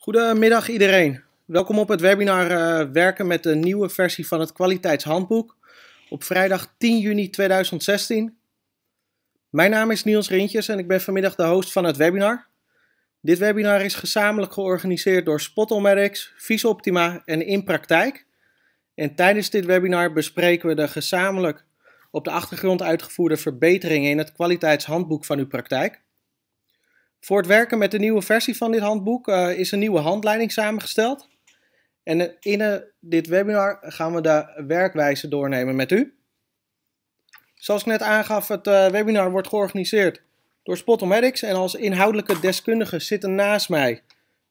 Goedemiddag iedereen. Welkom op het webinar uh, Werken met de nieuwe versie van het kwaliteitshandboek op vrijdag 10 juni 2016. Mijn naam is Niels Rintjes en ik ben vanmiddag de host van het webinar. Dit webinar is gezamenlijk georganiseerd door Spotomedics, Visoptima en Praktijk. En tijdens dit webinar bespreken we de gezamenlijk op de achtergrond uitgevoerde verbeteringen in het kwaliteitshandboek van uw praktijk. Voor het werken met de nieuwe versie van dit handboek eh, is een nieuwe handleiding samengesteld. En eh, in eh, dit webinar gaan we de werkwijze doornemen met u. Zoals ik net aangaf, het webinar wordt georganiseerd door Spotomedics. En als inhoudelijke deskundige zitten naast mij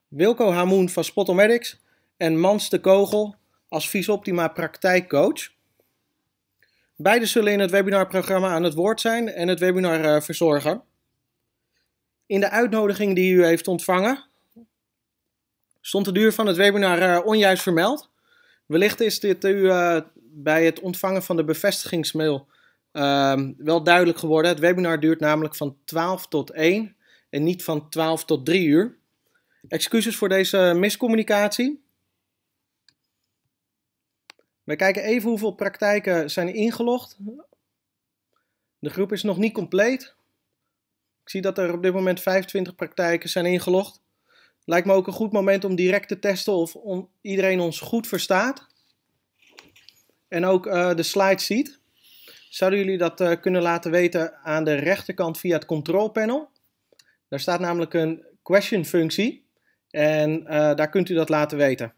Wilco Hamoen van Spotomedics en Mans de Kogel als Visoptima praktijkcoach. Beiden zullen in het webinarprogramma aan het woord zijn en het webinar verzorgen. In de uitnodiging die u heeft ontvangen stond de duur van het webinar eh, onjuist vermeld. Wellicht is dit eh, u eh, bij het ontvangen van de bevestigingsmail ehm, wel duidelijk geworden. Het webinar duurt namelijk van 12 tot 1 en niet van 12 tot 3 uur. Excuses voor deze miscommunicatie. We kijken even hoeveel praktijken zijn ingelogd. De groep is nog niet compleet. Ik zie dat er op dit moment 25 praktijken zijn ingelogd. Lijkt me ook een goed moment om direct te testen of om iedereen ons goed verstaat. En ook eh, de slides ziet. Zouden jullie dat eh, kunnen laten weten aan de rechterkant via het control panel? Daar staat namelijk een question functie. En eh, daar kunt u dat laten weten.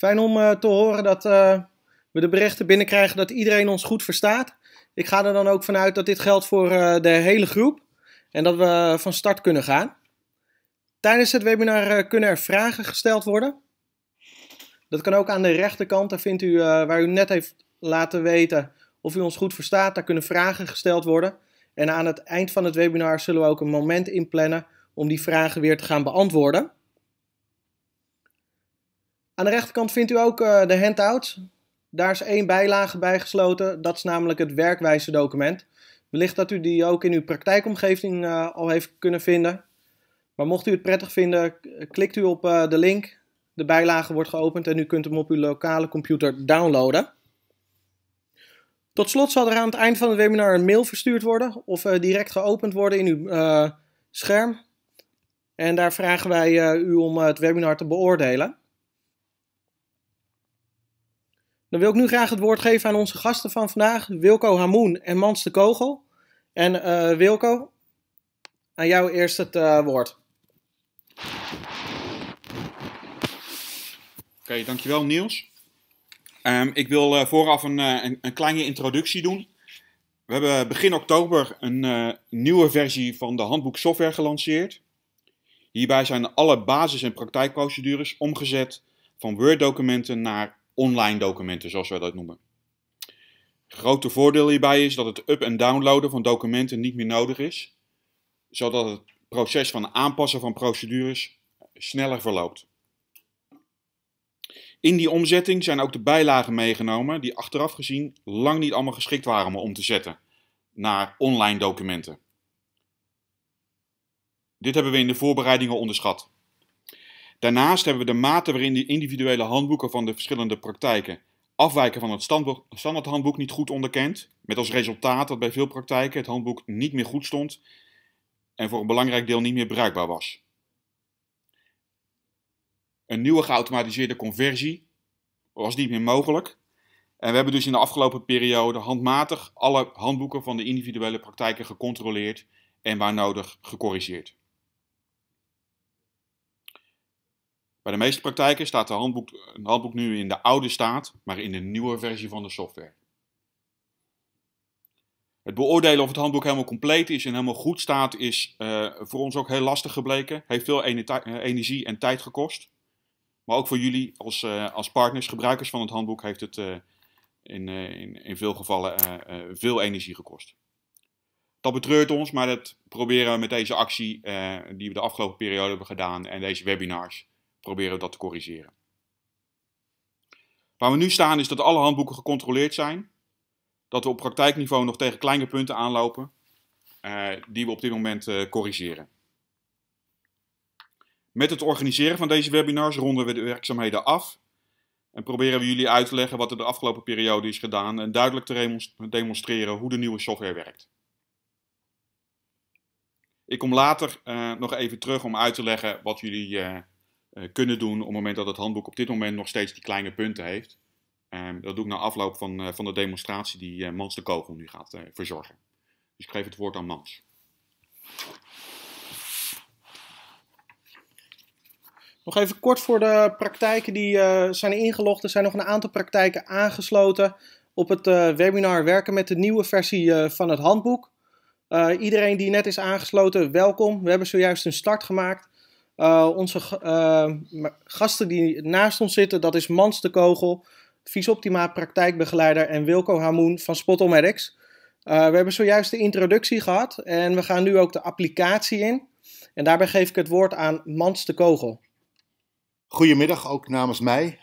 Fijn om eh, te horen dat eh, we de berichten binnenkrijgen dat iedereen ons goed verstaat. Ik ga er dan ook vanuit dat dit geldt voor eh, de hele groep en dat we van start kunnen gaan. Tijdens het webinar kunnen er vragen gesteld worden. Dat kan ook aan de rechterkant, daar vindt u waar u net heeft laten weten of u ons goed verstaat. Daar kunnen vragen gesteld worden. En aan het eind van het webinar zullen we ook een moment inplannen om die vragen weer te gaan beantwoorden. Aan de rechterkant vindt u ook eh, de handout. Daar is één bijlage bij gesloten. Dat is namelijk het werkwijze document. Wellicht dat u die ook in uw praktijkomgeving eh, al heeft kunnen vinden. Maar mocht u het prettig vinden, klikt u op eh, de link. De bijlage wordt geopend en u kunt hem op uw lokale computer downloaden. Tot slot zal er aan het eind van het webinar een mail verstuurd worden of direct geopend worden in uw scherm. En daar vragen wij u om het webinar te beoordelen. Dan wil ik nu graag het woord geven aan onze gasten van vandaag, Wilco Hamoen en Mans de Kogel. En uh, Wilco, aan jou eerst het eh, woord. Oké, dankjewel Niels. Ehm, ik wil eh, vooraf een, uh, een, kleine introductie doen. We hebben begin oktober een nieuwe versie van de handboek software gelanceerd. Hierbij zijn alle basis- en praktijkprocedures omgezet van Word-documenten naar online documenten, zoals wij dat noemen. Grote voordeel hierbij is dat het up- en downloaden van documenten niet meer nodig is, zodat het proces van aanpassen van procedures sneller verloopt. In die omzetting zijn ook de bijlagen meegenomen die achteraf gezien lang niet allemaal geschikt waren om, om te zetten naar online documenten. Dit hebben we in de voorbereidingen onderschat. Daarnaast hebben we de mate waarin de individuele handboeken van de verschillende praktijken afwijken van het standaardhandboek niet goed onderkend, met als resultaat dat bij veel praktijken het handboek niet meer goed stond en voor een belangrijk deel niet meer bruikbaar was. Een nieuwe geautomatiseerde conversie was niet meer mogelijk. En we hebben dus in de afgelopen periode handmatig alle handboeken van de individuele praktijken gecontroleerd en waar nodig gecorrigeerd. Bij de meeste praktijken staat het handboek, een handboek nu in de oude staat, maar in de nieuwe versie van de software. Het beoordelen of het handboek helemaal compleet is en helemaal goed staat, is eh, voor ons ook heel lastig gebleken. Heeft veel eh, energie en tijd gekost. Maar ook voor jullie als, eh, als partners, gebruikers van het handboek, heeft het in, in, veel gevallen veel energie gekost. Dat betreurt ons, maar dat proberen we met deze actie die we de afgelopen periode hebben gedaan en deze webinars proberen we dat te corrigeren. Waar we nu staan is dat alle handboeken gecontroleerd zijn. Dat we op praktijkniveau nog tegen kleine punten aanlopen, eh, die we op dit moment eh, corrigeren. Met het organiseren van deze webinars ronden we de werkzaamheden af en proberen we jullie uit te leggen wat er de afgelopen periode is gedaan en duidelijk te demonstreren hoe de nieuwe software werkt. Ik kom later eh, nog even terug om uit te leggen wat jullie eh, eh, kunnen doen op het moment dat het handboek op dit moment nog steeds die kleine punten heeft. Ehm, dat doe ik na afloop van, eh, van de demonstratie die eh, Mans de Kogel nu gaat verzorgen. Dus ik geef het woord aan Mans. Nog even kort voor de praktijken die zijn ingelogd. Er zijn nog een aantal praktijken aangesloten op het webinar Werken met de nieuwe versie van het handboek. iedereen die net is aangesloten, welkom. We hebben zojuist een start gemaakt. Eh, onze eh, gasten die naast ons zitten, dat is Mans de Kogel, Visoptima praktijkbegeleider en Wilco Hamoen van Spot eh, we hebben zojuist de introductie gehad en we gaan nu ook de applicatie in. En daarbij geef ik het woord aan Mans de Kogel. Goedemiddag, ook namens mij.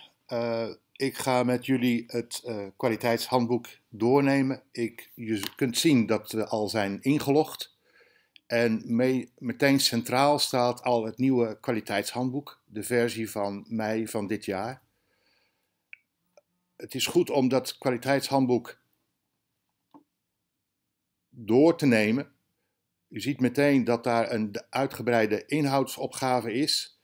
ik ga met jullie het kwaliteitshandboek doornemen. Ik, je kunt zien dat we al zijn ingelogd. En meteen centraal staat al het nieuwe kwaliteitshandboek, de versie van mei van dit jaar. Het is goed om dat kwaliteitshandboek door te nemen. U ziet meteen dat daar een uitgebreide inhoudsopgave is.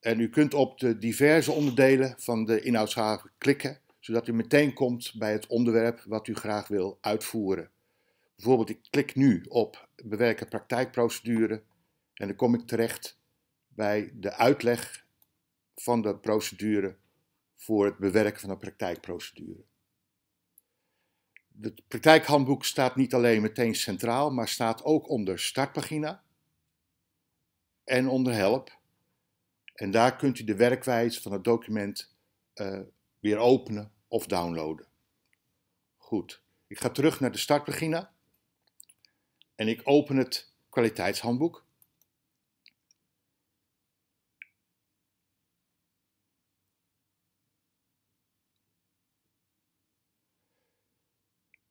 En u kunt op de diverse onderdelen van de inhoudsopgave klikken, zodat u meteen komt bij het onderwerp wat u graag wil uitvoeren. Bijvoorbeeld, ik klik nu op bewerken praktijkprocedure en dan kom ik terecht bij de uitleg van de procedure voor het bewerken van een praktijkprocedure. Het praktijkhandboek staat niet alleen meteen centraal, maar staat ook onder startpagina en onder help. En daar kunt u de werkwijze van het document eh, weer openen of downloaden. Goed, ik ga terug naar de startpagina en ik open het kwaliteitshandboek.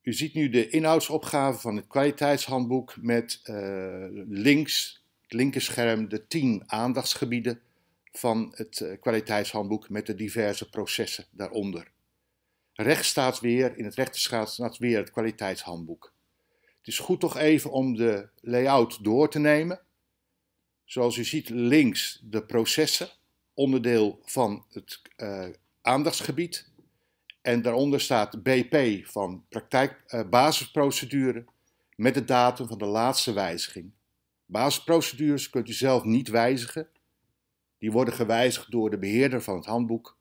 U ziet nu de inhoudsopgave van het kwaliteitshandboek met eh, links, het linkerscherm, de 10 aandachtsgebieden van het eh, kwaliteitshandboek met de diverse processen daaronder. Rechts staat weer, in het rechter staat weer het kwaliteitshandboek. Het is goed toch even om de layout door te nemen. Zoals u ziet links de processen, onderdeel van het eh, aandachtsgebied. En daaronder staat BP van praktijk, eh, basisprocedure met de datum van de laatste wijziging. Basisprocedures kunt u zelf niet wijzigen. Die worden gewijzigd door de beheerder van het handboek.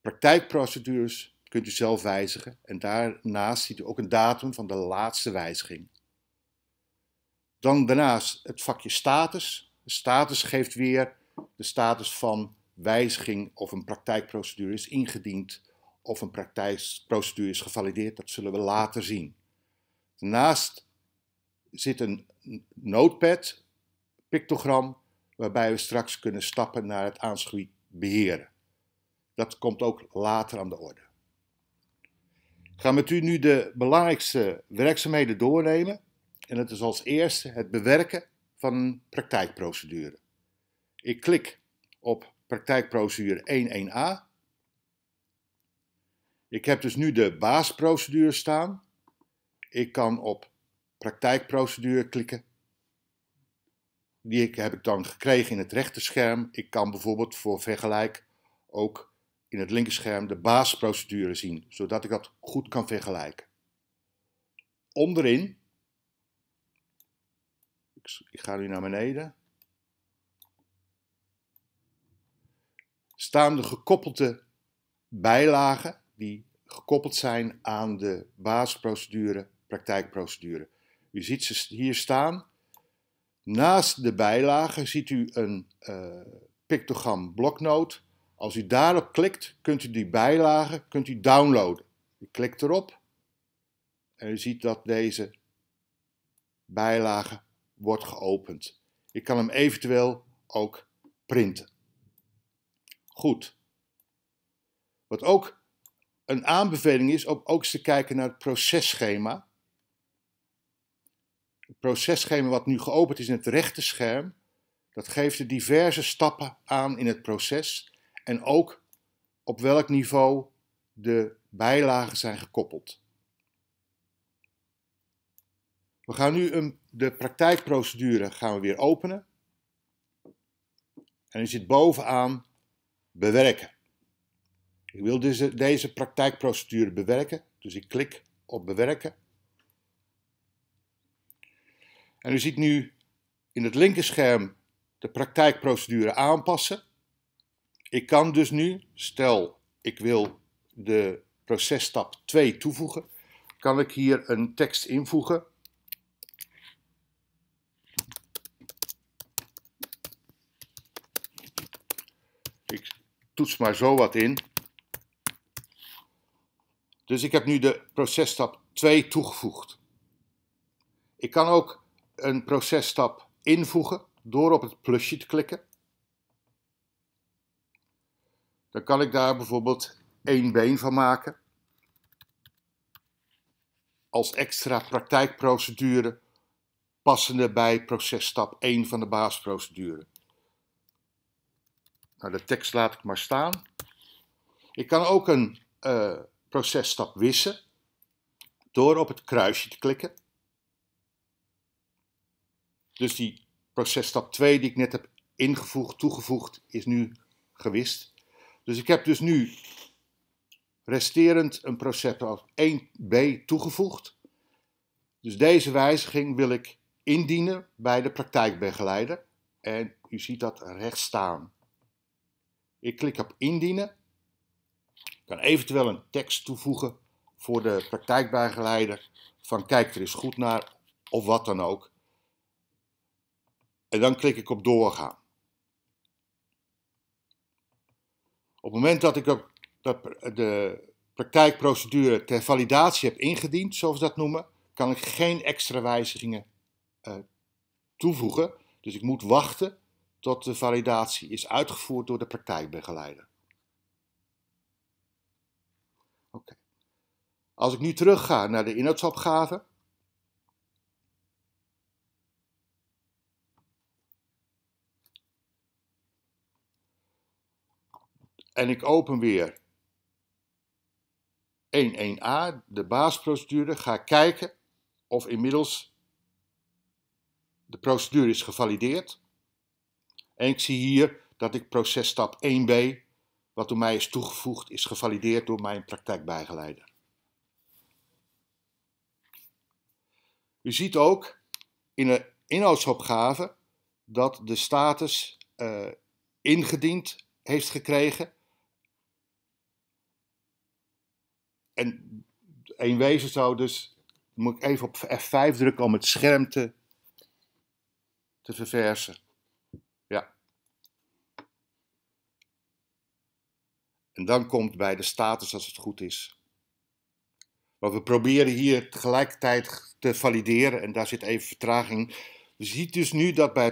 Praktijkprocedures kunt u zelf wijzigen en daarnaast ziet u ook een datum van de laatste wijziging. Dan daarnaast het vakje status. De status geeft weer de status van wijziging of een praktijkprocedure is ingediend of een praktijkprocedure is gevalideerd. Dat zullen we later zien. Daarnaast zit een notepad, pictogram, waarbij we straks kunnen stappen naar het aanschiet beheren. Dat komt ook later aan de orde. Ga met u nu de belangrijkste werkzaamheden doornemen. En dat is als eerste het bewerken van een praktijkprocedure. Ik klik op praktijkprocedure 11a. Ik heb dus nu de baasprocedure staan. Ik kan op praktijkprocedure klikken. Die heb ik dan gekregen in het rechterscherm. Ik kan bijvoorbeeld voor vergelijk ook in het linkerscherm de basisprocedure zien, zodat ik dat goed kan vergelijken. Onderin, ik ga nu naar beneden, staan de gekoppelde bijlagen die gekoppeld zijn aan de basisprocedure, praktijkprocedure. U ziet ze hier staan. Naast de bijlagen ziet u een eh, pictogram bloknoot als u daarop klikt, kunt u die bijlagen kunt u downloaden. U klikt erop en u ziet dat deze bijlage wordt geopend. Ik kan hem eventueel ook printen. Goed. Wat ook een aanbeveling is om ook eens te kijken naar het processchema. Het processchema wat nu geopend is in het rechte scherm, dat geeft de diverse stappen aan in het proces en ook op welk niveau de bijlagen zijn gekoppeld. We gaan nu een, de praktijkprocedure gaan we weer openen. En u zit bovenaan bewerken. Ik wil deze, deze praktijkprocedure bewerken, dus ik klik op bewerken. En u ziet nu in het linkerscherm de praktijkprocedure aanpassen. Ik kan dus nu, stel ik wil de processtap 2 toevoegen, kan ik hier een tekst invoegen. Ik toets maar zo wat in. Dus ik heb nu de processtap 2 toegevoegd. Ik kan ook een processtap invoegen door op het plusje te klikken. Dan kan ik daar bijvoorbeeld één been van maken. Als extra praktijkprocedure passende bij processtap 1 van de basisprocedure. Nou, de tekst laat ik maar staan. Ik kan ook een eh, processtap wissen door op het kruisje te klikken. Dus die processtap 2 die ik net heb ingevoegd, toegevoegd, is nu gewist. Dus ik heb dus nu resterend een of 1b toegevoegd. Dus deze wijziging wil ik indienen bij de praktijkbegeleider. En u ziet dat rechts staan. Ik klik op indienen. Ik kan eventueel een tekst toevoegen voor de praktijkbegeleider. Van kijk er eens goed naar of wat dan ook. En dan klik ik op doorgaan. Op het moment dat ik de praktijkprocedure ter validatie heb ingediend, zoals we dat noemen, kan ik geen extra wijzigingen eh, toevoegen. Dus ik moet wachten tot de validatie is uitgevoerd door de praktijkbegeleider. Als ik nu terugga naar de inhoudsopgave, en ik open weer 1.1a, de baasprocedure, ga kijken of inmiddels de procedure is gevalideerd. En ik zie hier dat ik processtap 1b, wat door mij is toegevoegd, is gevalideerd door mijn praktijkbijgeleider. U ziet ook in de inhoudsopgave dat de status eh, ingediend heeft gekregen En één wezen zou dus, moet ik even op F5 drukken om het scherm te, te verversen. Ja. En dan komt bij de status als het goed is. Want we proberen hier tegelijkertijd te valideren en daar zit even vertraging. We ziet dus nu dat bij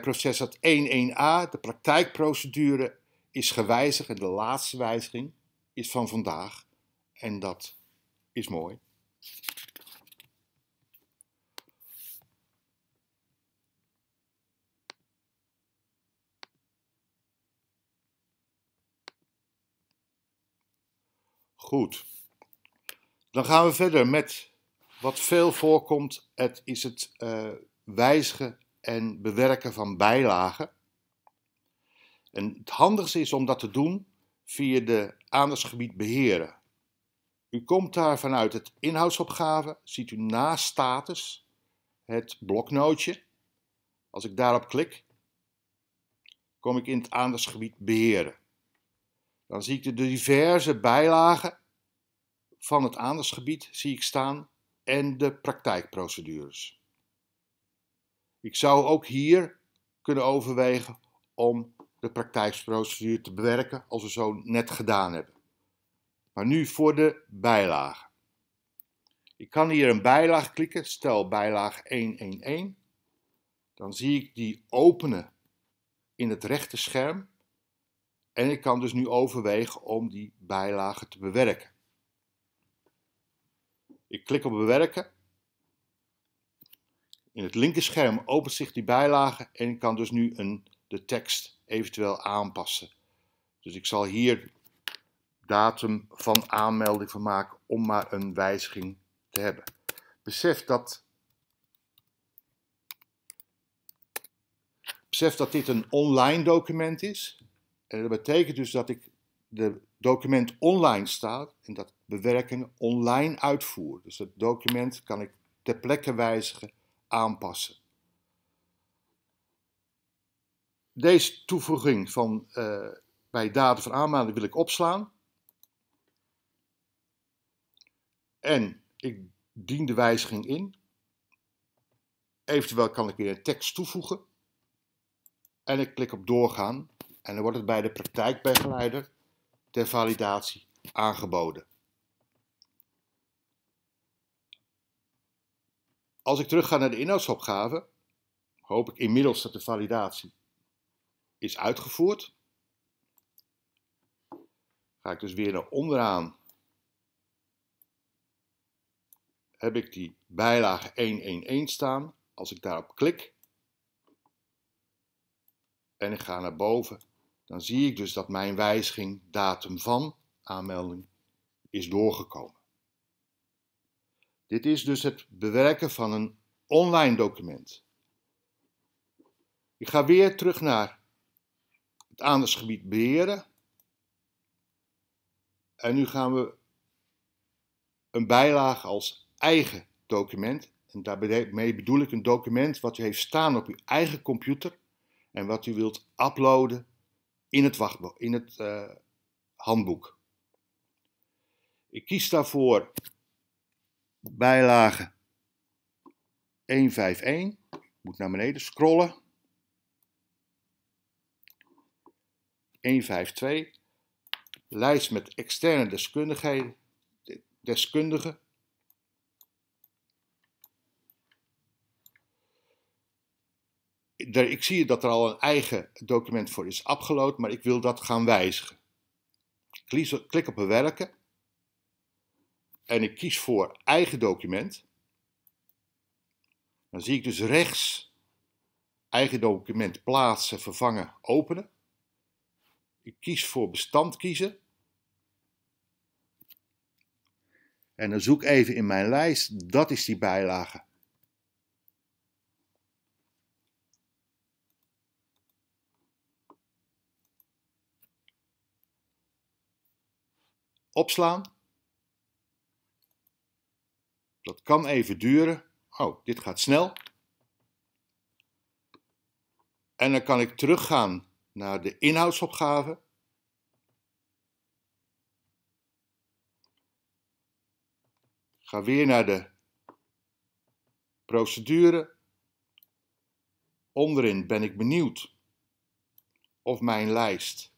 1 11a de praktijkprocedure is gewijzigd en de laatste wijziging is van vandaag. En dat is mooi. Goed. Dan gaan we verder met wat veel voorkomt. Het is het eh, wijzigen en bewerken van bijlagen. En het handigste is om dat te doen via de aandachtsgebied beheren. U komt daar vanuit het inhoudsopgave, ziet u na status het bloknootje. Als ik daarop klik, kom ik in het aandachtsgebied beheren. Dan zie ik de diverse bijlagen van het aandachtsgebied zie ik staan en de praktijkprocedures. Ik zou ook hier kunnen overwegen om de praktijkprocedure te bewerken als we zo net gedaan hebben. Maar nu voor de bijlage. Ik kan hier een bijlage klikken, stel bijlage 111. Dan zie ik die openen in het rechte scherm. En ik kan dus nu overwegen om die bijlage te bewerken. Ik klik op bewerken. In het scherm opent zich die bijlage en ik kan dus nu een, de tekst eventueel aanpassen. Dus ik zal hier datum van aanmelding van maken om maar een wijziging te hebben. Besef dat, besef dat dit een online document is. En dat betekent dus dat ik de document online staat en dat bewerkingen online uitvoer. Dus het document kan ik ter plekke wijzigen, aanpassen. Deze toevoeging van, eh, bij datum van aanmelding wil ik opslaan. en ik dien de wijziging in. Eventueel kan ik weer een tekst toevoegen. En ik klik op doorgaan en dan wordt het bij de praktijkbegeleider ter validatie aangeboden. Als ik terug ga naar de inhoudsopgave, hoop ik inmiddels dat de validatie is uitgevoerd. Ga ik dus weer naar onderaan heb ik die bijlage 111 staan. Als ik daarop klik en ik ga naar boven, dan zie ik dus dat mijn wijziging datum van aanmelding is doorgekomen. Dit is dus het bewerken van een online document. Ik ga weer terug naar het aandachtsgebied beheren. En nu gaan we een bijlage als eigen document. En daarmee bedoel ik een document wat u heeft staan op uw eigen computer en wat u wilt uploaden in het, wachtboek, in het eh, handboek. Ik kies daarvoor bijlage 151. Ik moet naar beneden scrollen. 152. Lijst met externe Deskundigen ik zie dat er al een eigen document voor is afgelood, maar ik wil dat gaan wijzigen. Ik klik op bewerken en ik kies voor eigen document. Dan zie ik dus rechts eigen document plaatsen, vervangen, openen. Ik kies voor bestand kiezen. En dan zoek even in mijn lijst, dat is die bijlage opslaan. Dat kan even duren. Oh, dit gaat snel. En dan kan ik teruggaan naar de inhoudsopgave. Ga weer naar de procedure. Onderin ben ik benieuwd of mijn lijst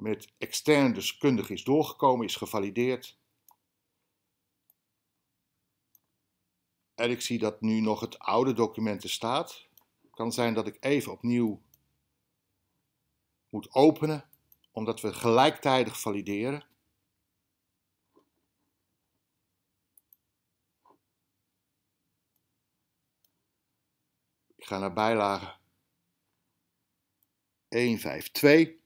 met externe deskundigen is doorgekomen, is gevalideerd. En ik zie dat nu nog het oude document er staat. Het kan zijn dat ik even opnieuw moet openen, omdat we gelijktijdig valideren. Ik ga naar bijlage 152.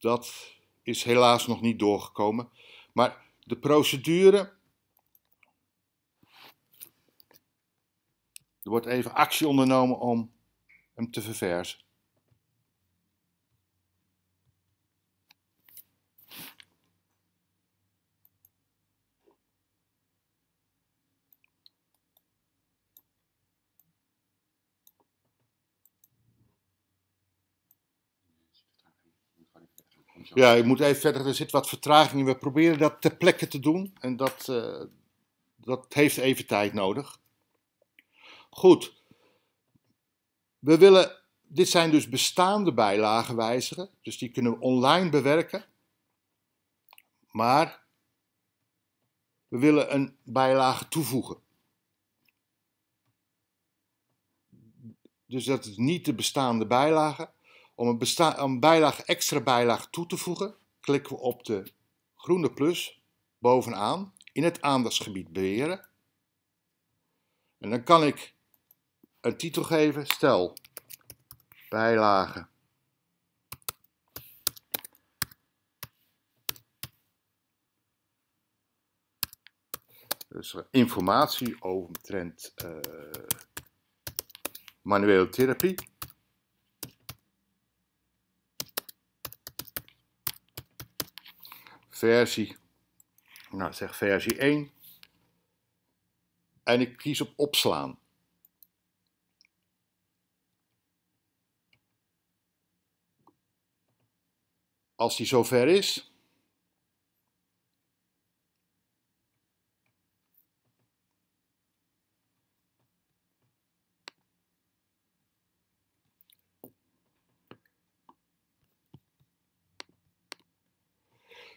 dat is helaas nog niet doorgekomen. Maar de procedure. Er wordt even actie ondernomen om hem te verversen. Ja, ik moet even verder. Er zit wat vertraging. We proberen dat ter plekke te doen. En dat, eh, dat heeft even tijd nodig. Goed. We willen, dit zijn dus bestaande bijlagen wijzigen. Dus die kunnen we online bewerken. Maar we willen een bijlage toevoegen. Dus dat is niet de bestaande bijlage, om een, een bijlage, extra bijlage toe te voegen, klikken we op de groene plus bovenaan in het aandachtsgebied beheren. En dan kan ik een titel geven, stel bijlage Dus eh, informatie over uh, eh, manuele therapie. versie. Nou, zeg versie 1. En ik kies op opslaan. Als die zover is,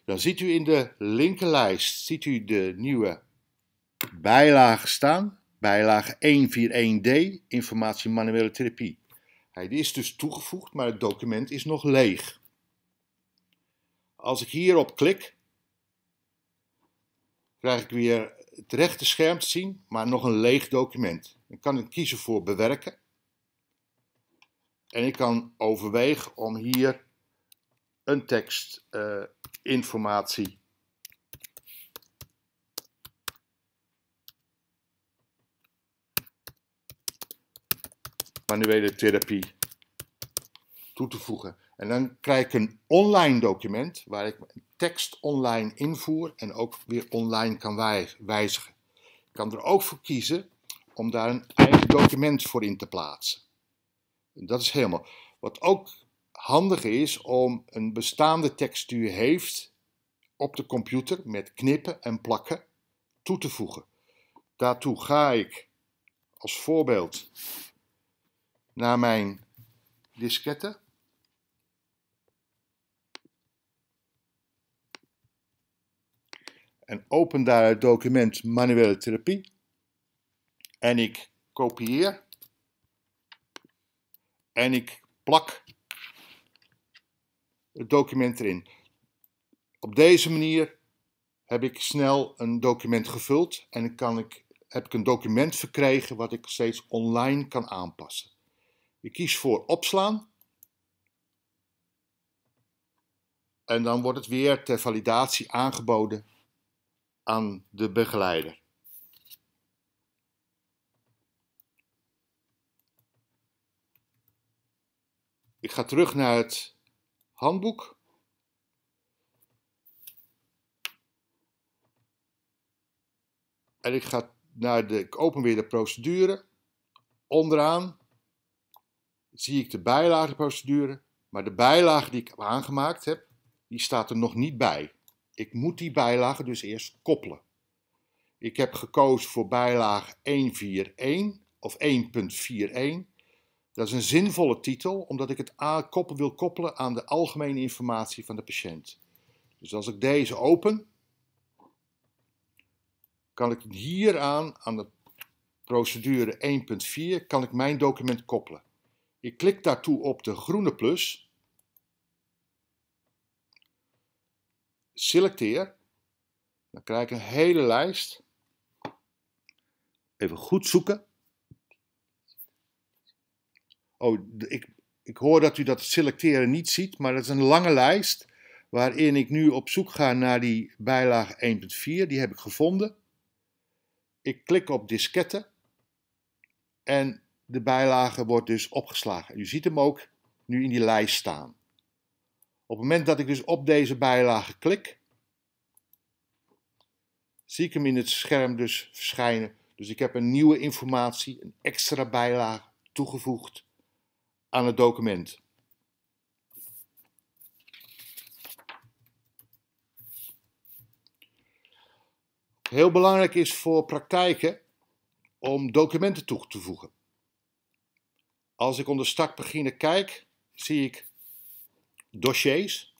Dan ziet u in de linkerlijst ziet u de nieuwe bijlagen staan. Bijlage 141d, informatie manuele therapie. Hij is dus toegevoegd, maar het document is nog leeg. Als ik hierop klik, krijg ik weer het rechte scherm te zien, maar nog een leeg document. Dan kan ik kiezen voor bewerken. En ik kan overwegen om hier een tekst eh, informatie. Manuele therapie toe te voegen. En dan krijg ik een online document waar ik tekst online invoer en ook weer online kan wijzigen. Ik kan er ook voor kiezen om daar een eigen document voor in te plaatsen. dat is helemaal. Wat ook handig is om een bestaande textuur heeft op de computer met knippen en plakken toe te voegen. Daartoe ga ik als voorbeeld naar mijn disketten. En open daar het document manuele therapie. En ik kopieer. En ik plak het document erin. Op deze manier heb ik snel een document gevuld en ik kan ik, heb ik een document verkregen wat ik steeds online kan aanpassen. Ik kies voor opslaan. En dan wordt het weer ter validatie aangeboden aan de begeleider. Ik ga terug naar het handboek. En ik ga naar de, ik open weer de procedure. Onderaan zie ik de bijlageprocedure. Maar de bijlage die ik aangemaakt heb, die staat er nog niet bij. Ik moet die bijlage dus eerst koppelen. Ik heb gekozen voor bijlage 141 of 1.41. Dat is een zinvolle titel, omdat ik het koppel wil koppelen aan de algemene informatie van de patiënt. Dus als ik deze open, kan ik hieraan, aan de procedure 1.4, kan ik mijn document koppelen. Ik klik daartoe op de groene plus. Selecteer. Dan krijg ik een hele lijst. Even goed zoeken. Oh, ik, ik hoor dat u dat selecteren niet ziet, maar dat is een lange lijst waarin ik nu op zoek ga naar die bijlage 1.4. Die heb ik gevonden. Ik klik op disketten en de bijlage wordt dus opgeslagen. U ziet hem ook nu in die lijst staan. Op het moment dat ik dus op deze bijlage klik, zie ik hem in het scherm dus verschijnen. Dus ik heb een nieuwe informatie, een extra bijlage toegevoegd aan het document. Heel belangrijk is voor praktijken om documenten toe te voegen. Als ik onder startpagina kijk, zie ik dossiers.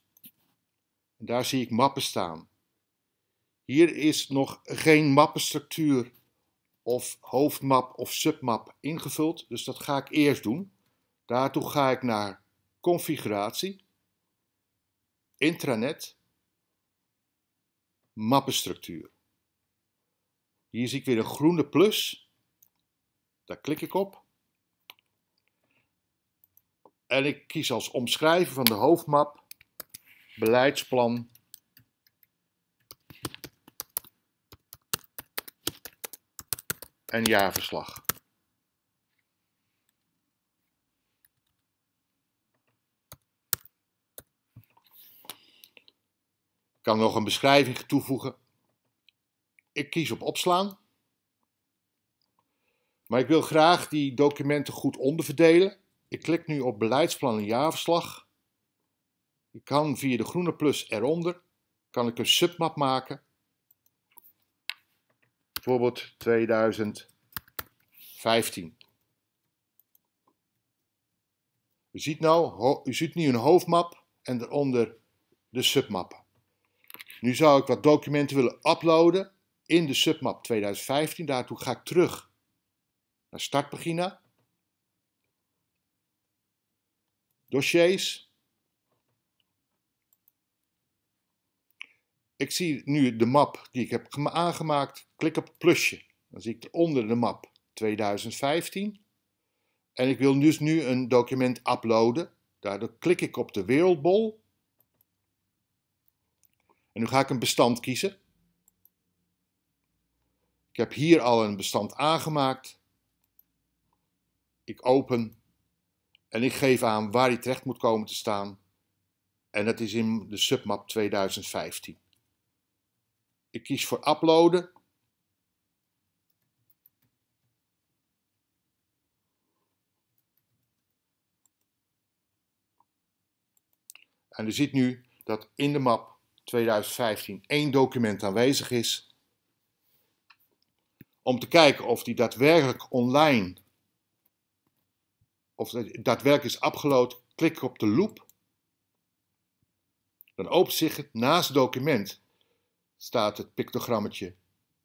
Daar zie ik mappen staan. Hier is nog geen mappenstructuur of hoofdmap of submap ingevuld, dus dat ga ik eerst doen. Daartoe ga ik naar configuratie, intranet, mappenstructuur. Hier zie ik weer een groene plus. Daar klik ik op. En ik kies als omschrijven van de hoofdmap beleidsplan en jaarverslag. kan nog een beschrijving toevoegen. Ik kies op opslaan. Maar ik wil graag die documenten goed onderverdelen. Ik klik nu op beleidsplan en jaarverslag. Ik kan via de groene plus eronder kan ik een submap maken. Bijvoorbeeld 2015. U ziet, nou, u ziet nu een hoofdmap en daaronder de submappen. Nu zou ik wat documenten willen uploaden in de submap 2015. Daartoe ga ik terug naar startpagina. Dossiers. Ik zie nu de map die ik heb aangemaakt. Klik op plusje. Dan zie ik onder de map 2015. En ik wil dus nu een document uploaden. Daardoor klik ik op de wereldbol. En nu ga ik een bestand kiezen. Ik heb hier al een bestand aangemaakt. Ik open en ik geef aan waar die terecht moet komen te staan. En dat is in de submap 2015. Ik kies voor uploaden. En u ziet nu dat in de map 2015 één document aanwezig is. Om te kijken of die daadwerkelijk online, of daadwerkelijk is upgeload, klik op de loop. Dan opent zich het naast het document staat het pictogrammetje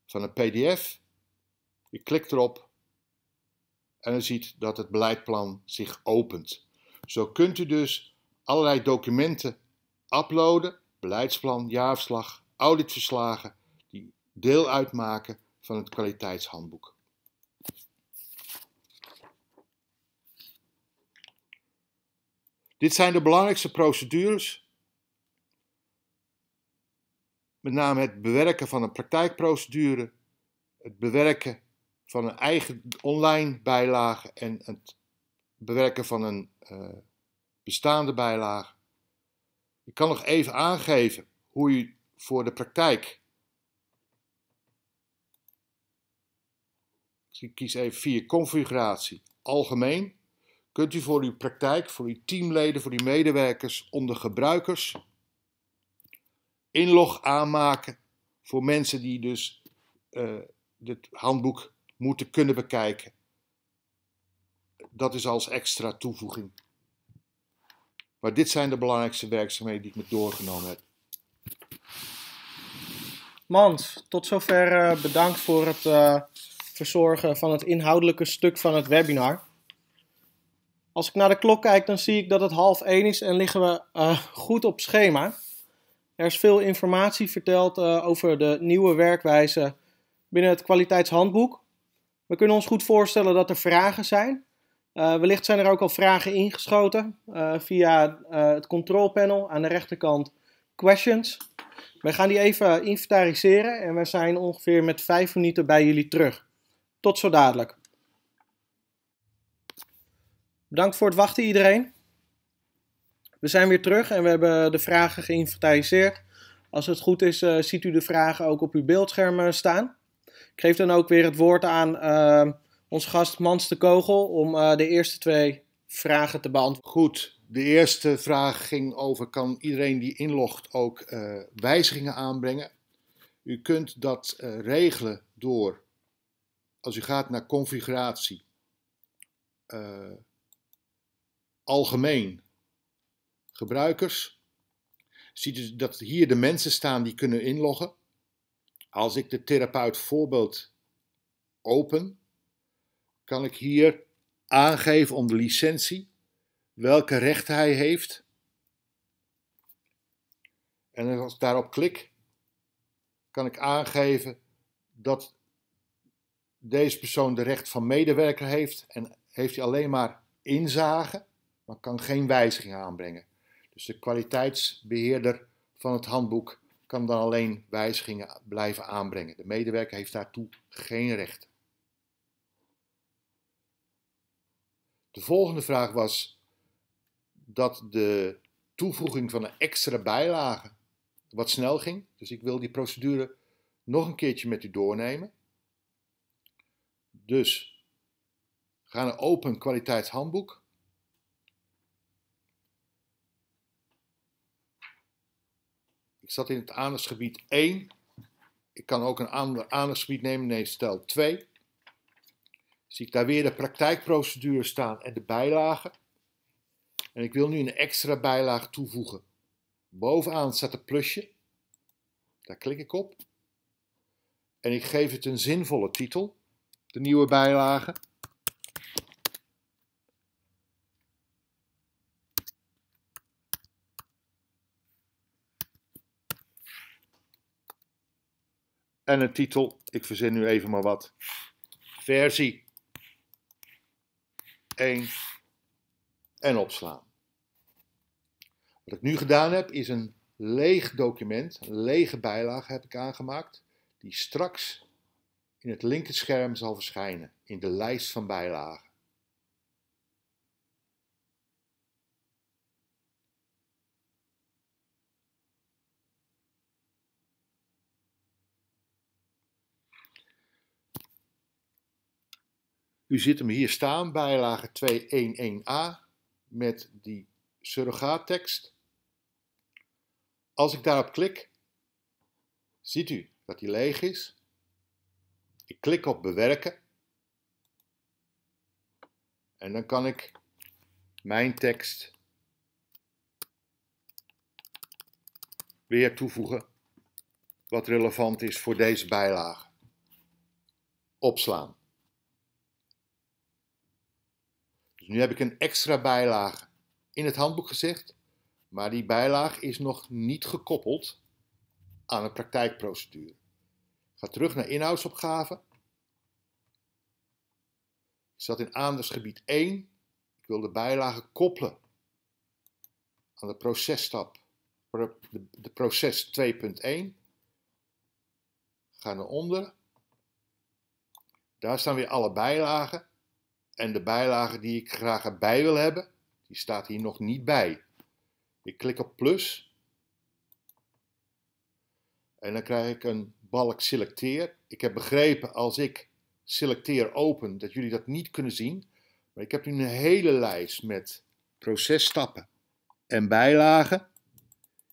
van een pdf. Je klikt erop en dan ziet dat het beleidplan zich opent. Zo kunt u dus allerlei documenten uploaden beleidsplan, jaarverslag, auditverslagen die deel uitmaken van het kwaliteitshandboek. Dit zijn de belangrijkste procedures. Met name het bewerken van een praktijkprocedure, het bewerken van een eigen online bijlage en het bewerken van een eh, bestaande bijlage. Ik kan nog even aangeven hoe u voor de praktijk. Ik kies even vier configuratie, algemeen. Kunt u voor uw praktijk, voor uw teamleden, voor uw medewerkers, onder gebruikers inlog aanmaken voor mensen die dus uh, dit handboek moeten kunnen bekijken. Dat is als extra toevoeging. Maar dit zijn de belangrijkste werkzaamheden die ik me doorgenomen heb. Mans, tot zover eh, bedankt voor het eh, verzorgen van het inhoudelijke stuk van het webinar. Als ik naar de klok kijk, dan zie ik dat het half één is en liggen we eh, goed op schema. Er is veel informatie verteld over de nieuwe werkwijze binnen het kwaliteitshandboek. We kunnen ons goed voorstellen dat er vragen zijn. Eh, wellicht zijn er ook al vragen ingeschoten eh, via eh, het control panel aan de rechterkant questions. Wij gaan die even inventariseren en we zijn ongeveer met vijf minuten bij jullie terug. Tot zo dadelijk. Bedankt voor het wachten iedereen. We zijn weer terug en we hebben de vragen geïnventariseerd. Als het goed is, ziet u de vragen ook op uw beeldscherm staan. Ik geef dan ook weer het woord aan ons gast Mans de Kogel om eh, de eerste twee vragen te beantwoorden. Goed, de eerste vraag ging over: kan iedereen die inlogt ook eh, wijzigingen aanbrengen? U kunt dat eh, regelen door, als u gaat naar configuratie, algemeen, gebruikers. Ziet u dat hier de mensen staan die kunnen inloggen? Als ik de therapeut voorbeeld open, kan ik hier aangeven onder licentie welke rechten hij heeft. En als ik daarop klik, kan ik aangeven dat deze persoon de recht van medewerker heeft en heeft hij alleen maar inzage, maar kan geen wijzigingen aanbrengen. Dus de kwaliteitsbeheerder van het handboek kan dan alleen wijzigingen blijven aanbrengen. De medewerker heeft daartoe geen recht. De volgende vraag was dat de toevoeging van een extra bijlage wat snel ging. Dus ik wil die procedure nog een keertje met u doornemen. Dus ga naar Open Kwaliteitshandboek. Ik zat in het aandachtsgebied 1. Ik kan ook een ander aandachtsgebied nemen, nee, stel 2 zie ik daar weer de praktijkprocedure staan en de bijlagen. En ik wil nu een extra bijlage toevoegen. Bovenaan staat een plusje. Daar klik ik op. En ik geef het een zinvolle titel, de nieuwe bijlage. En een titel, ik verzin nu even maar wat. Versie 1 en opslaan. Wat ik nu gedaan heb is een leeg document, een lege bijlage heb ik aangemaakt, die straks in het linkerscherm zal verschijnen in de lijst van bijlagen. U ziet hem hier staan, bijlage 211a, met die surrogaattekst. Als ik daarop klik, ziet u dat die leeg is. Ik klik op bewerken. En dan kan ik mijn tekst weer toevoegen wat relevant is voor deze bijlage. Opslaan. Dus nu heb ik een extra bijlage in het handboek gezegd, maar die bijlage is nog niet gekoppeld aan een praktijkprocedure. Ik ga terug naar inhoudsopgave. Ik zat in aandachtsgebied 1. Ik wil de bijlage koppelen aan de processtap, de proces 2.1. Ga naar onder. Daar staan weer alle bijlagen. En de bijlage die ik graag erbij wil hebben, die staat hier nog niet bij. Ik klik op plus. En dan krijg ik een balk selecteer. Ik heb begrepen als ik selecteer open dat jullie dat niet kunnen zien. Maar ik heb nu een hele lijst met processtappen en bijlagen.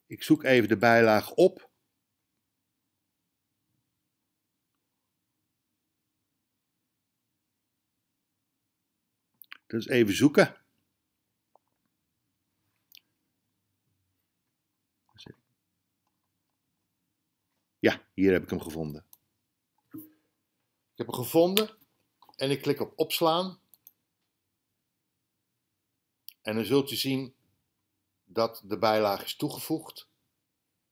Ik zoek even de bijlage op. Dus even zoeken. Ja, hier heb ik hem gevonden. Ik heb hem gevonden en ik klik op opslaan. En dan zult je zien dat de bijlage is toegevoegd.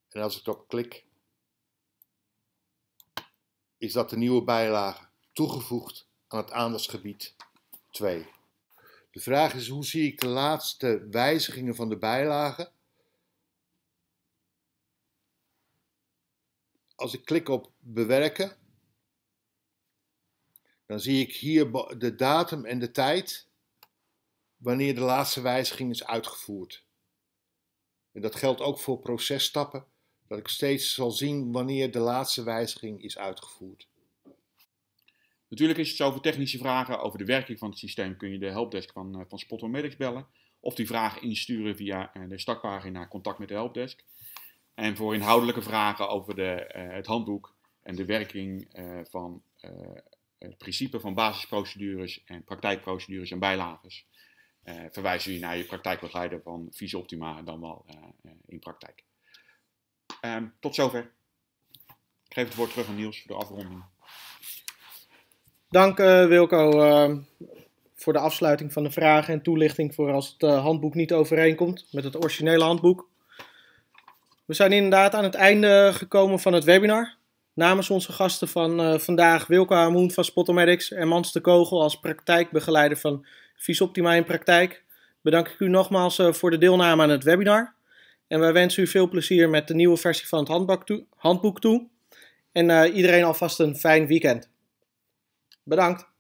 En als ik erop klik, is dat de nieuwe bijlage toegevoegd aan het aandachtsgebied 2. De vraag is: hoe zie ik de laatste wijzigingen van de bijlagen? Als ik klik op bewerken, dan zie ik hier de datum en de tijd wanneer de laatste wijziging is uitgevoerd. En dat geldt ook voor processtappen, dat ik steeds zal zien wanneer de laatste wijziging is uitgevoerd. Natuurlijk is het zo voor technische vragen over de werking van het systeem kun je de helpdesk van, eh, van Medics bellen. Of die vraag insturen via eh, de startpagina contact met de helpdesk. En voor inhoudelijke vragen over de, eh, het handboek en de werking van het principe van basisprocedures en praktijkprocedures en bijlages, verwijzen we naar je praktijkbegeleider van Vies Optima dan wel in praktijk. Ehm, tot zover. Ik geef het woord terug aan Niels voor de afronding. Dank eh, Wilco eh, voor de afsluiting van de vragen en toelichting voor als het eh, handboek niet overeenkomt met het originele handboek. We zijn inderdaad aan het einde gekomen van het webinar. Namens onze gasten van vandaag Wilco Hamoen van Spotomedics en Mans de Kogel als praktijkbegeleider van Visoptima in Praktijk bedank ik u nogmaals voor de deelname aan het webinar. En wij wensen u veel plezier met de nieuwe versie van het handboek toe. En iedereen alvast een fijn weekend. Bedankt!